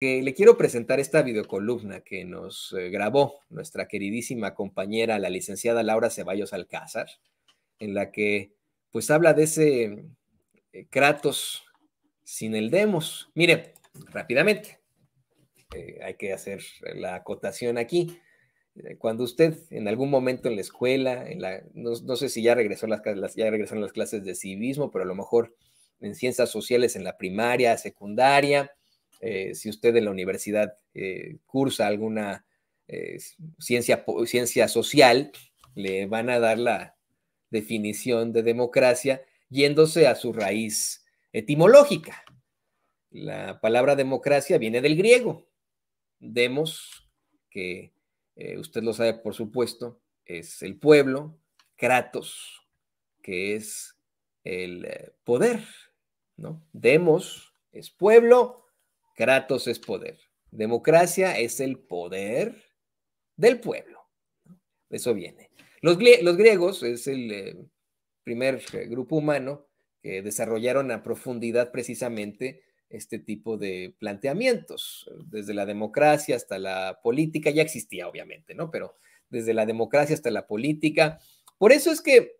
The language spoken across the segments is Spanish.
le quiero presentar esta videocolumna que nos eh, grabó nuestra queridísima compañera, la licenciada Laura Ceballos Alcázar, en la que pues habla de ese eh, Kratos sin el Demos. Mire, rápidamente, eh, hay que hacer la acotación aquí. Cuando usted en algún momento en la escuela, no, sé si ya, regresó las, ya regresaron las clases de civismo, pero a lo mejor en ciencias sociales en la primaria, secundaria, eh, si usted en la universidad eh, cursa alguna eh, ciencia, ciencia social, le van a dar la definición de democracia yéndose a su raíz etimológica. La palabra democracia viene del griego, demos, que usted lo sabe por supuesto, es el pueblo, kratos, que es el poder, ¿no? Demos es pueblo, Kratos es poder. Democracia es el poder del pueblo. Eso viene. Los, griegos es el eh, primer eh, grupo humano que desarrollaron a profundidad precisamente este tipo de planteamientos. Desde la democracia hasta la política, ya existía obviamente, ¿no? Pero desde la democracia hasta la política. Por eso es que eh,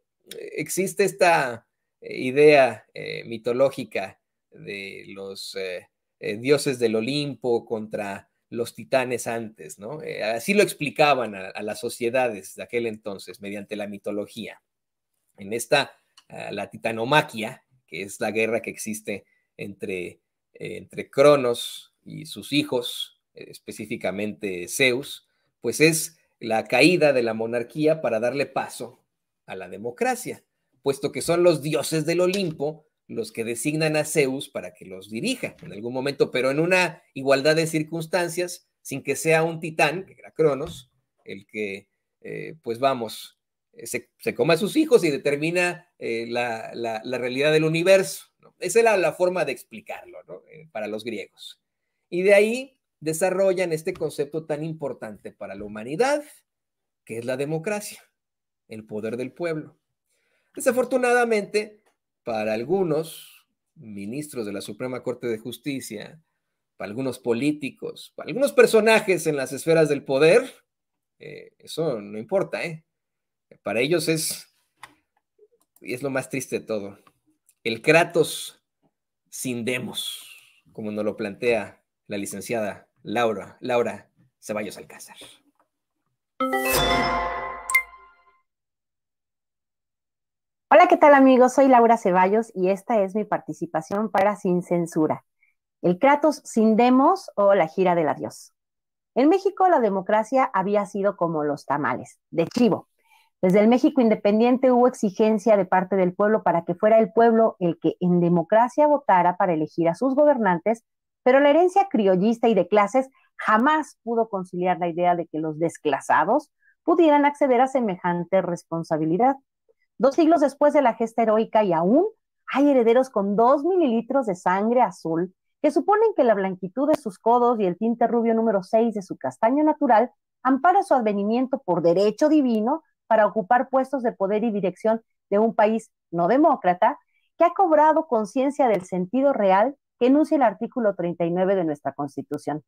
existe esta idea mitológica de los eh, dioses del Olimpo contra los titanes antes, ¿no? Eh, así lo explicaban a, las sociedades de aquel entonces mediante la mitología. En esta, ah, la titanomaquia, que es la guerra que existe entre, eh, entre Cronos y sus hijos, específicamente Zeus, pues es la caída de la monarquía para darle paso a la democracia, puesto que son los dioses del Olimpo los que designan a Zeus para que los dirija en algún momento, pero en una igualdad de circunstancias, sin que sea un titán, que era Cronos, el que, eh, pues vamos, eh, se, coma a sus hijos y determina eh, la, realidad del universo. Esa era la forma de explicarlo ¿no? para los griegos. Y de ahí desarrollan este concepto tan importante para la humanidad, que es la democracia, el poder del pueblo. Desafortunadamente, para algunos ministros de la Suprema Corte de Justicia, para algunos políticos, para algunos personajes en las esferas del poder, eh, eso no importa, ¿eh? Para ellos es, y es lo más triste de todo, el Kratos sin demos, como nos lo plantea la licenciada Laura, Laura Ceballos Alcázar. tal amigos? Soy Laura Ceballos y esta es mi participación para Sin Censura, el Kratos sin demos o la gira del adiós. En México la democracia había sido como los tamales, de chivo. Desde el México independiente hubo exigencia de parte del pueblo para que fuera el pueblo el que en democracia votara para elegir a sus gobernantes, pero la herencia criollista y de clases jamás pudo conciliar la idea de que los desclasados pudieran acceder a semejante responsabilidad. Dos siglos después de la gesta heroica y aún hay herederos con dos mililitros de sangre azul que suponen que la blanquitud de sus codos y el tinte rubio número 6 de su castaño natural ampara su advenimiento por derecho divino para ocupar puestos de poder y dirección de un país no demócrata que ha cobrado conciencia del sentido real que enuncia el artículo 39 de nuestra Constitución.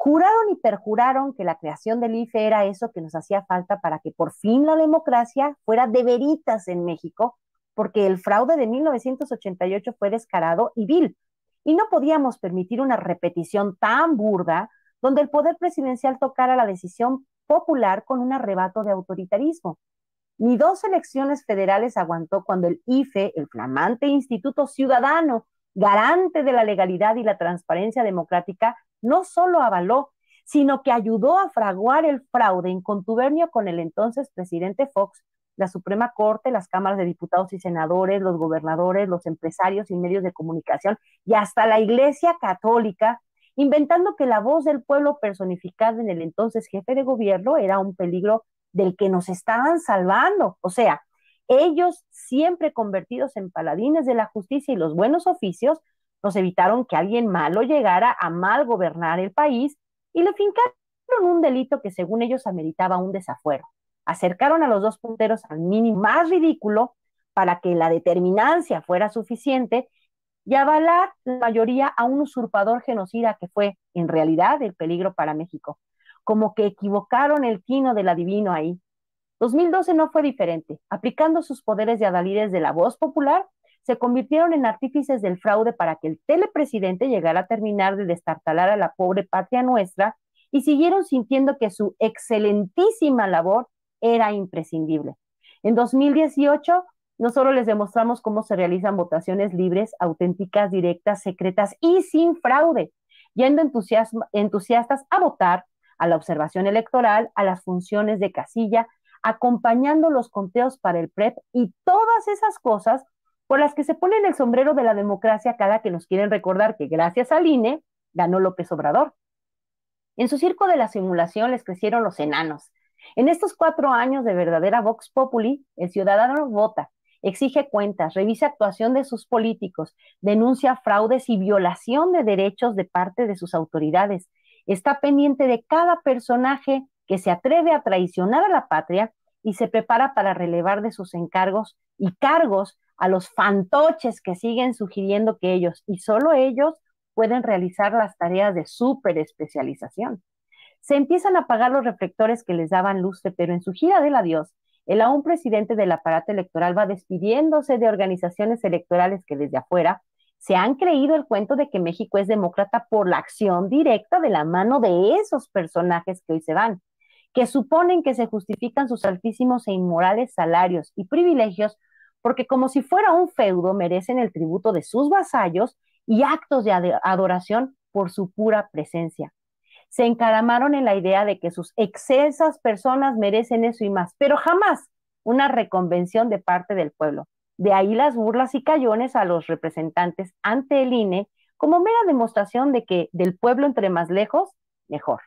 Juraron y perjuraron que la creación del IFE era eso que nos hacía falta para que por fin la democracia fuera de veritas en México, porque el fraude de 1988 fue descarado y vil. Y no podíamos permitir una repetición tan burda donde el poder presidencial tocara la decisión popular con un arrebato de autoritarismo. Ni dos elecciones federales aguantó cuando el IFE, el flamante Instituto Ciudadano, garante de la legalidad y la transparencia democrática, no solo avaló, sino que ayudó a fraguar el fraude en contubernio con el entonces presidente Fox, la Suprema Corte, las cámaras de diputados y senadores, los gobernadores, los empresarios y medios de comunicación y hasta la Iglesia Católica, inventando que la voz del pueblo personificada en el entonces jefe de gobierno era un peligro del que nos estaban salvando. O sea, ellos siempre convertidos en paladines de la justicia y los buenos oficios, nos evitaron que alguien malo llegara a mal gobernar el país y le fincaron un delito que según ellos ameritaba un desafuero. Acercaron a los dos punteros al mínimo más ridículo para que la determinancia fuera suficiente y avalar la mayoría a un usurpador genocida que fue en realidad el peligro para México. Como que equivocaron el tino del adivino ahí. 2012 no fue diferente. Aplicando sus poderes de adalides de la voz popular, se convirtieron en artífices del fraude para que el telepresidente llegara a terminar de destartalar a la pobre patria nuestra y siguieron sintiendo que su excelentísima labor era imprescindible. En 2018, nosotros les demostramos cómo se realizan votaciones libres, auténticas, directas, secretas y sin fraude, yendo entusiastas a votar, a la observación electoral, a las funciones de casilla, acompañando los conteos para el PREP e y todas esas cosas por las que se ponen el sombrero de la democracia cada que nos quieren recordar que gracias al INE ganó López Obrador. En su circo de la simulación les crecieron los enanos. En estos cuatro años de verdadera Vox Populi, el ciudadano vota, exige cuentas, revisa actuación de sus políticos, denuncia fraudes y violación de derechos de parte de sus autoridades. Está pendiente de cada personaje que se atreve a traicionar a la patria y se prepara para relevar de sus encargos y cargos a los fantoches que siguen sugiriendo que ellos y solo ellos pueden realizar las tareas de especialización Se empiezan a apagar los reflectores que les daban luz, pero en su gira del adiós, el aún presidente del aparato electoral va despidiéndose de organizaciones electorales que desde afuera se han creído el cuento de que México es demócrata por la acción directa de la mano de esos personajes que hoy se van, que suponen que se justifican sus altísimos e inmorales salarios y privilegios porque como si fuera un feudo merecen el tributo de sus vasallos y actos de adoración por su pura presencia. Se encaramaron en la idea de que sus excesas personas merecen eso y más, pero jamás una reconvención de parte del pueblo. De ahí las burlas y callones a los representantes ante el INE como mera demostración de que del pueblo entre más lejos, mejor.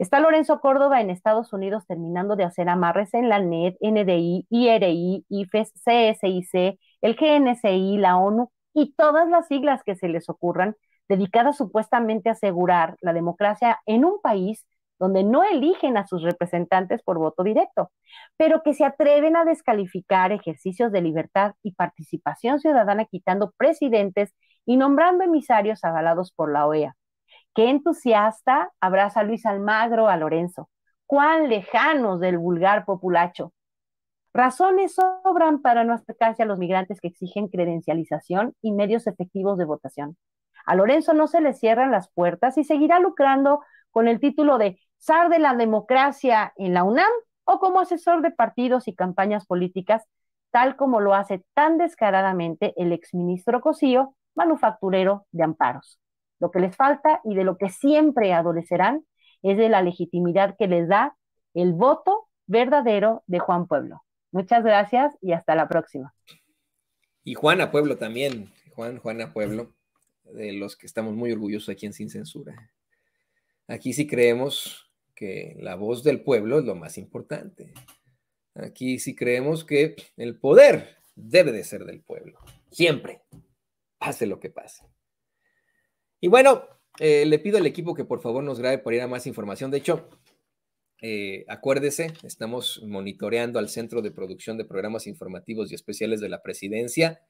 Está Lorenzo Córdoba en Estados Unidos terminando de hacer amarres en la NED, NDI, IRI, IFES, CSIC, el GNCI, la ONU y todas las siglas que se les ocurran, dedicadas supuestamente a asegurar la democracia en un país donde no eligen a sus representantes por voto directo, pero que se atreven a descalificar ejercicios de libertad y participación ciudadana quitando presidentes y nombrando emisarios avalados por la OEA Qué entusiasta abraza Luis Almagro a Lorenzo. Cuán lejanos del vulgar populacho. Razones sobran para no acercarse a los migrantes que exigen credencialización y medios efectivos de votación. A Lorenzo no se le cierran las puertas y seguirá lucrando con el título de zar de la democracia en la UNAM o como asesor de partidos y campañas políticas, tal como lo hace tan descaradamente el exministro Cosío, manufacturero de amparos. Lo que les falta y de lo que siempre adolecerán es de la legitimidad que les da el voto verdadero de Juan Pueblo. Muchas gracias y hasta la próxima. Y a Pueblo también, Juan, Juana Pueblo, de los que estamos muy orgullosos aquí en Sin Censura. Aquí sí creemos que la voz del pueblo es lo más importante. Aquí sí creemos que el poder debe de ser del pueblo, siempre, pase lo que pase. Y bueno, eh, le pido al equipo que por favor nos grabe por ir a más información. De hecho, eh, acuérdese, estamos monitoreando al Centro de Producción de Programas Informativos y Especiales de la Presidencia.